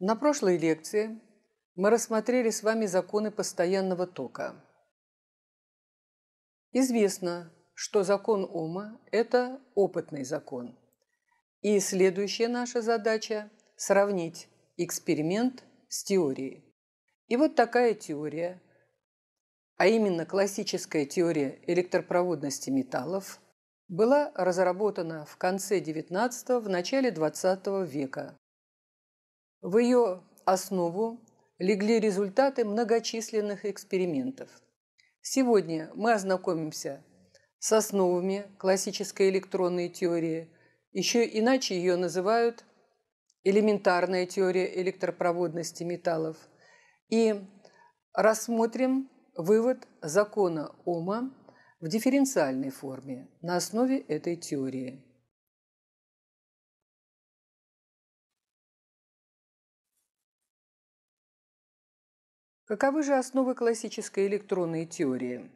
На прошлой лекции мы рассмотрели с вами законы постоянного тока. Известно, что закон Ома – это опытный закон. И следующая наша задача – сравнить эксперимент с теорией. И вот такая теория, а именно классическая теория электропроводности металлов, была разработана в конце XIX – в начале XX века в ее основу легли результаты многочисленных экспериментов. Сегодня мы ознакомимся с основами классической электронной теории, еще иначе ее называют элементарная теория электропроводности металлов, и рассмотрим вывод закона Ома в дифференциальной форме на основе этой теории. Каковы же основы классической электронной теории?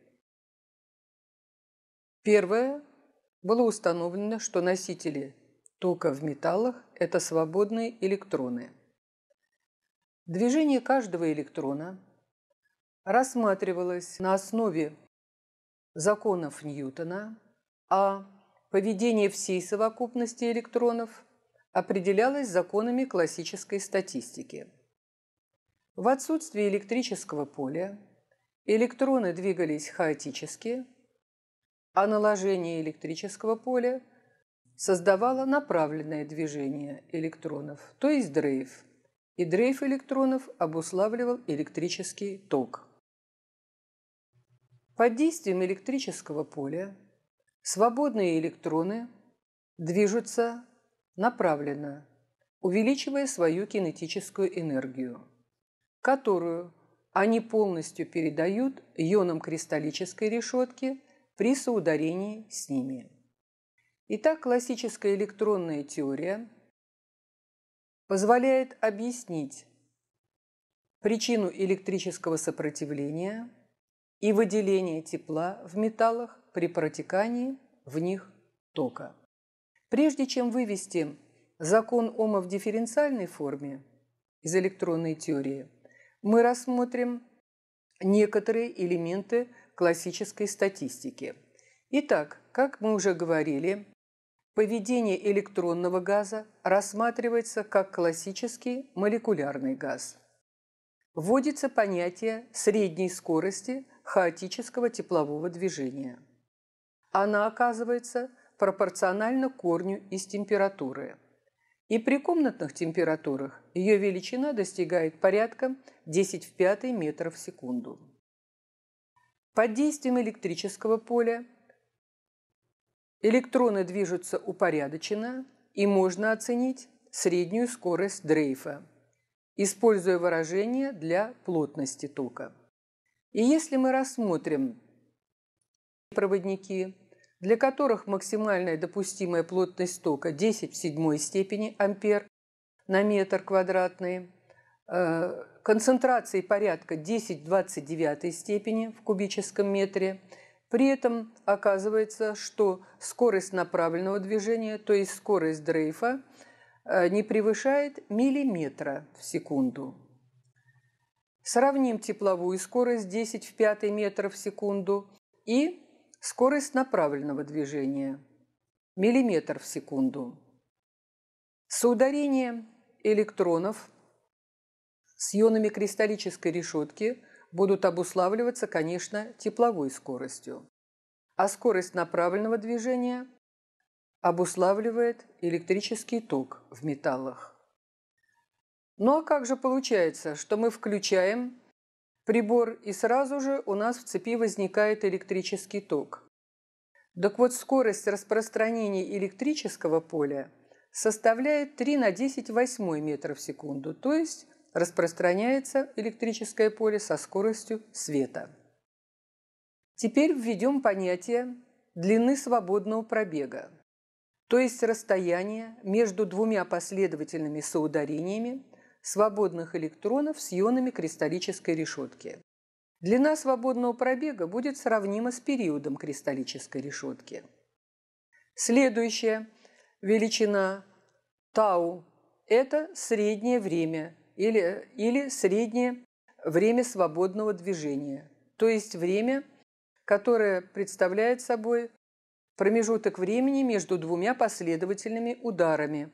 Первое. Было установлено, что носители тока в металлах – это свободные электроны. Движение каждого электрона рассматривалось на основе законов Ньютона, а поведение всей совокупности электронов определялось законами классической статистики – в отсутствии электрического поля электроны двигались хаотически, а наложение электрического поля создавало направленное движение электронов, то есть дрейф, и дрейф электронов обуславливал электрический ток. Под действием электрического поля свободные электроны движутся направленно, увеличивая свою кинетическую энергию которую они полностью передают ионам кристаллической решетки при соударении с ними. Итак, классическая электронная теория позволяет объяснить причину электрического сопротивления и выделения тепла в металлах при протекании в них тока. Прежде чем вывести закон Ома в дифференциальной форме из электронной теории – мы рассмотрим некоторые элементы классической статистики. Итак, как мы уже говорили, поведение электронного газа рассматривается как классический молекулярный газ. Вводится понятие средней скорости хаотического теплового движения. Она оказывается пропорциональна корню из температуры и при комнатных температурах ее величина достигает порядка 10 в 5 метров в секунду. Под действием электрического поля электроны движутся упорядоченно и можно оценить среднюю скорость дрейфа, используя выражение для плотности тока. И если мы рассмотрим проводники для которых максимальная допустимая плотность тока 10 в седьмой степени ампер на метр квадратный, э, концентрации порядка 10-29 в степени в кубическом метре. При этом оказывается, что скорость направленного движения, то есть скорость дрейфа, э, не превышает миллиметра в секунду. Сравним тепловую скорость 10 в 5 метра в секунду и Скорость направленного движения – миллиметр в секунду. Соударение электронов с ионами кристаллической решетки будут обуславливаться, конечно, тепловой скоростью. А скорость направленного движения обуславливает электрический ток в металлах. Ну а как же получается, что мы включаем прибор, и сразу же у нас в цепи возникает электрический ток. Так вот, скорость распространения электрического поля составляет 3 на 10 восьмой метра в секунду, то есть распространяется электрическое поле со скоростью света. Теперь введем понятие длины свободного пробега, то есть расстояние между двумя последовательными соударениями свободных электронов с ионами кристаллической решетки. Длина свободного пробега будет сравнима с периодом кристаллической решетки. Следующая величина тау – это среднее время или, или среднее время свободного движения, то есть время, которое представляет собой промежуток времени между двумя последовательными ударами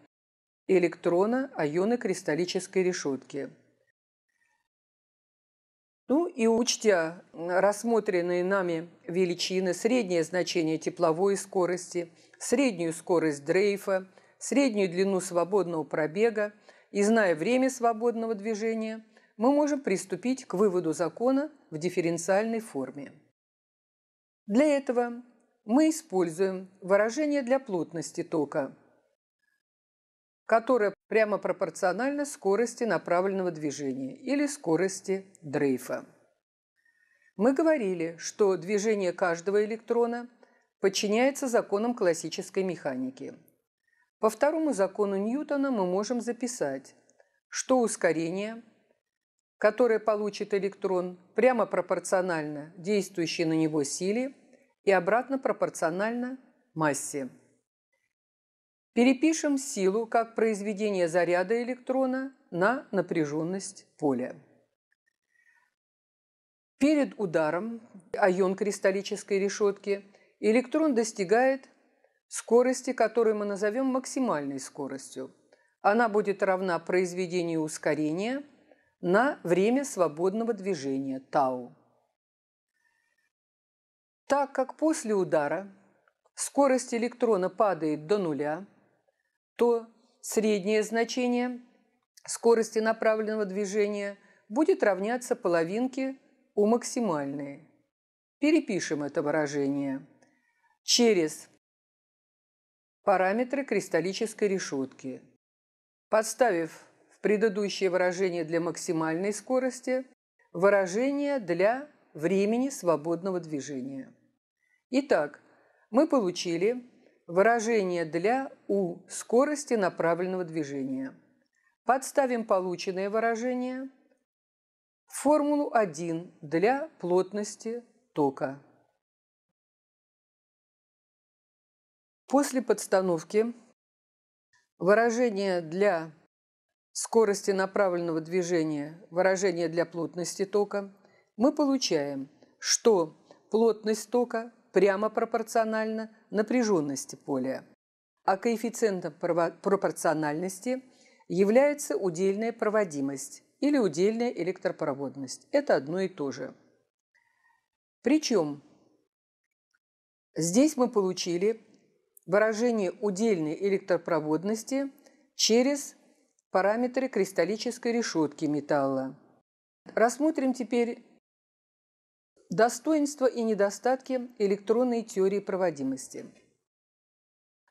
электрона ионы кристаллической решетки. Ну и учтя рассмотренные нами величины, среднее значение тепловой скорости, среднюю скорость дрейфа, среднюю длину свободного пробега и зная время свободного движения, мы можем приступить к выводу закона в дифференциальной форме. Для этого мы используем выражение для плотности тока – которая прямо пропорциональна скорости направленного движения или скорости дрейфа. Мы говорили, что движение каждого электрона подчиняется законам классической механики. По второму закону Ньютона мы можем записать, что ускорение, которое получит электрон, прямо пропорционально действующей на него силе и обратно пропорционально массе. Перепишем силу как произведение заряда электрона на напряженность поля. Перед ударом айон кристаллической решетки электрон достигает скорости, которую мы назовем максимальной скоростью. Она будет равна произведению ускорения на время свободного движения тау. Так как после удара скорость электрона падает до нуля – то среднее значение скорости направленного движения будет равняться половинке у максимальной. Перепишем это выражение через параметры кристаллической решетки. Подставив в предыдущее выражение для максимальной скорости выражение для времени свободного движения. Итак, мы получили Выражение для у скорости направленного движения. Подставим полученное выражение в формулу 1 для плотности тока. После подстановки выражение для скорости направленного движения, выражение для плотности тока, мы получаем, что плотность тока прямо пропорционально напряженности поля, а коэффициентом пропорциональности является удельная проводимость или удельная электропроводность. Это одно и то же. Причем здесь мы получили выражение удельной электропроводности через параметры кристаллической решетки металла. Рассмотрим теперь Достоинства и недостатки электронной теории проводимости.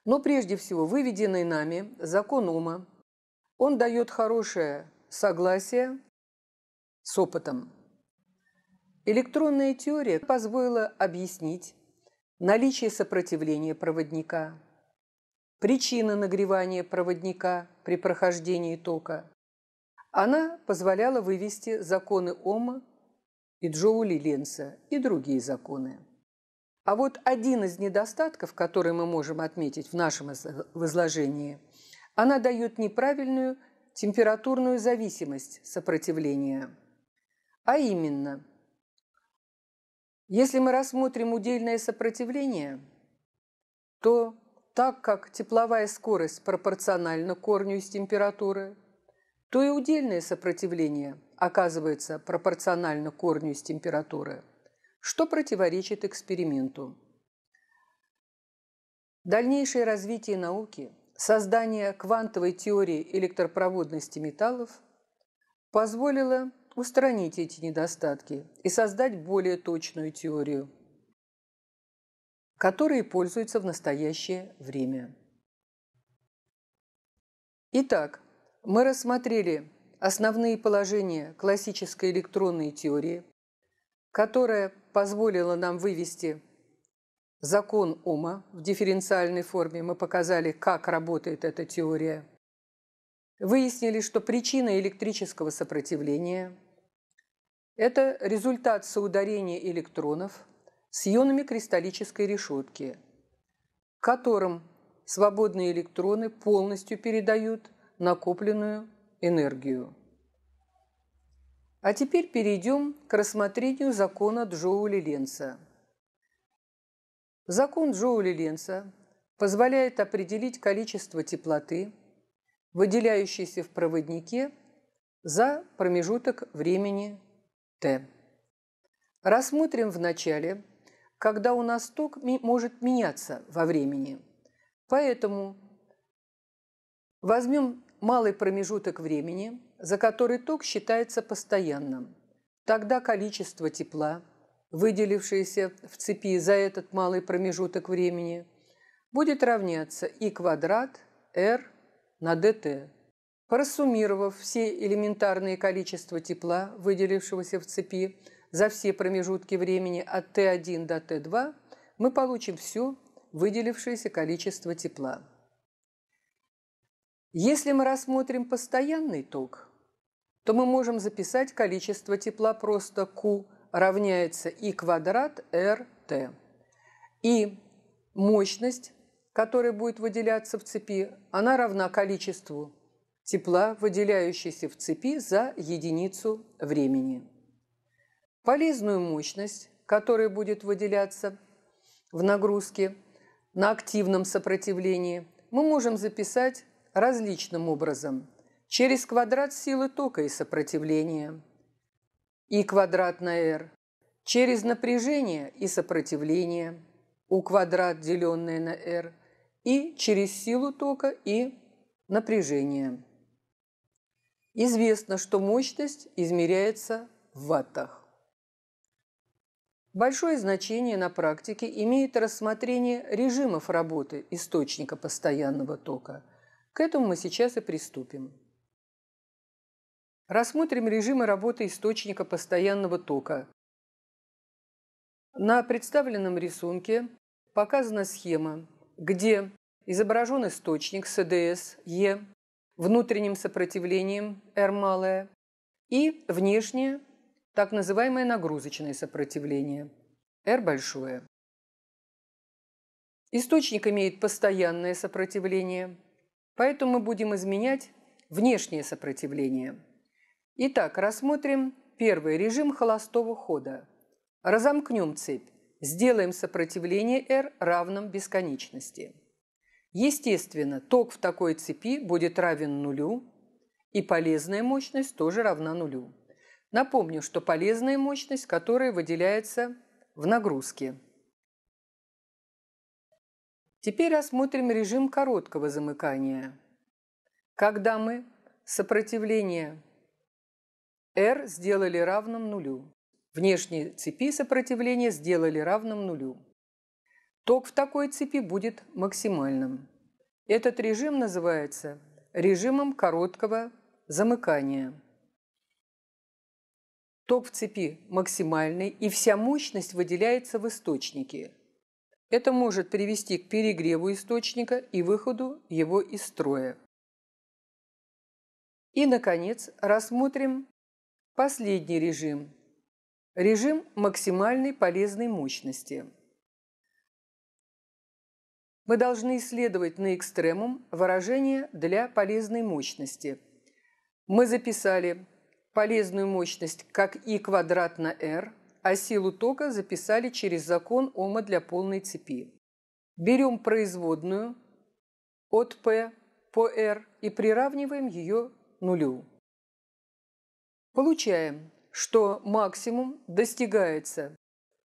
Но прежде всего, выведенный нами закон ума, он дает хорошее согласие с опытом. Электронная теория позволила объяснить наличие сопротивления проводника, причины нагревания проводника при прохождении тока. Она позволяла вывести законы Ома и Джоули Ленса и другие законы. А вот один из недостатков, который мы можем отметить в нашем изложении, она дает неправильную температурную зависимость сопротивления. А именно, если мы рассмотрим удельное сопротивление, то так как тепловая скорость пропорциональна корню из температуры – то и удельное сопротивление оказывается пропорционально корню из температуры, что противоречит эксперименту. Дальнейшее развитие науки, создание квантовой теории электропроводности металлов позволило устранить эти недостатки и создать более точную теорию, которой пользуется в настоящее время. Итак, мы рассмотрели основные положения классической электронной теории, которая позволила нам вывести закон ума в дифференциальной форме. Мы показали, как работает эта теория. Выяснили, что причина электрического сопротивления – это результат соударения электронов с ионами кристаллической решетки, которым свободные электроны полностью передают – накопленную энергию. А теперь перейдем к рассмотрению закона Джоули-Ленца. Закон Джоули-Ленца позволяет определить количество теплоты, выделяющейся в проводнике, за промежуток времени t. Рассмотрим в начале, когда у нас ток может меняться во времени. Поэтому возьмем малый промежуток времени, за который ток считается постоянным. Тогда количество тепла, выделившееся в цепи за этот малый промежуток времени, будет равняться и квадрат r на dt. Просуммировав все элементарные количества тепла, выделившегося в цепи, за все промежутки времени от t1 до t2, мы получим все выделившееся количество тепла. Если мы рассмотрим постоянный ток, то мы можем записать количество тепла просто Q равняется И квадрат РТ. И мощность, которая будет выделяться в цепи, она равна количеству тепла, выделяющейся в цепи за единицу времени. Полезную мощность, которая будет выделяться в нагрузке на активном сопротивлении, мы можем записать различным образом. Через квадрат силы тока и сопротивления. И квадрат на R. Через напряжение и сопротивление. У квадрат, деленное на R. И через силу тока и напряжение. Известно, что мощность измеряется в ваттах. Большое значение на практике имеет рассмотрение режимов работы источника постоянного тока – к этому мы сейчас и приступим. Рассмотрим режимы работы источника постоянного тока. На представленном рисунке показана схема, где изображен источник СДС Е внутренним сопротивлением R малое и внешнее, так называемое нагрузочное сопротивление R большое. Источник имеет постоянное сопротивление Поэтому мы будем изменять внешнее сопротивление. Итак, рассмотрим первый режим холостого хода. Разомкнем цепь. Сделаем сопротивление R равным бесконечности. Естественно, ток в такой цепи будет равен нулю, и полезная мощность тоже равна нулю. Напомню, что полезная мощность, которая выделяется в нагрузке – Теперь рассмотрим режим короткого замыкания. Когда мы сопротивление R сделали равным нулю, внешние цепи сопротивления сделали равным нулю, ток в такой цепи будет максимальным. Этот режим называется режимом короткого замыкания. Ток в цепи максимальный, и вся мощность выделяется в источнике – это может привести к перегреву источника и выходу его из строя. И, наконец, рассмотрим последний режим. Режим максимальной полезной мощности. Мы должны исследовать на экстремум выражение для полезной мощности. Мы записали полезную мощность как и квадрат на r – а силу тока записали через закон Ома для полной цепи. Берем производную от P по R и приравниваем ее нулю. Получаем, что максимум достигается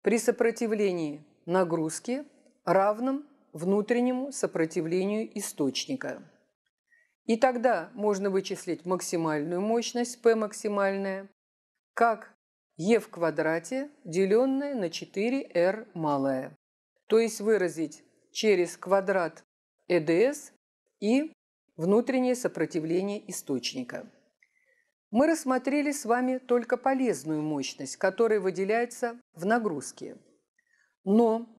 при сопротивлении нагрузки равном внутреннему сопротивлению источника. И тогда можно вычислить максимальную мощность P максимальная как e в квадрате, деленное на 4r малое. То есть выразить через квадрат ЭДС и внутреннее сопротивление источника. Мы рассмотрели с вами только полезную мощность, которая выделяется в нагрузке. Но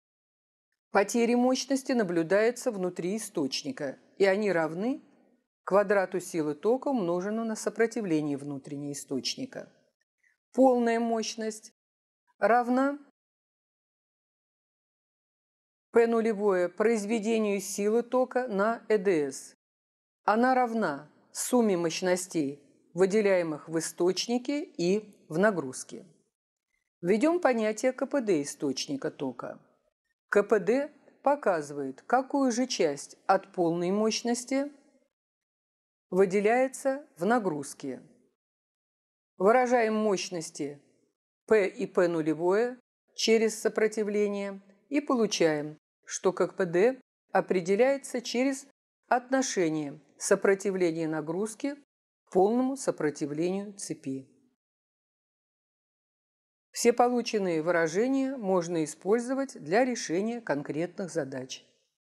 потери мощности наблюдаются внутри источника, и они равны квадрату силы тока, умноженному на сопротивление внутреннего источника полная мощность равна P нулевое произведению силы тока на ЭДС. Она равна сумме мощностей, выделяемых в источнике и в нагрузке. Введем понятие КПД источника тока. КПД показывает, какую же часть от полной мощности выделяется в нагрузке. Выражаем мощности P и P нулевое через сопротивление и получаем, что как ПД определяется через отношение сопротивления нагрузки к полному сопротивлению цепи. Все полученные выражения можно использовать для решения конкретных задач.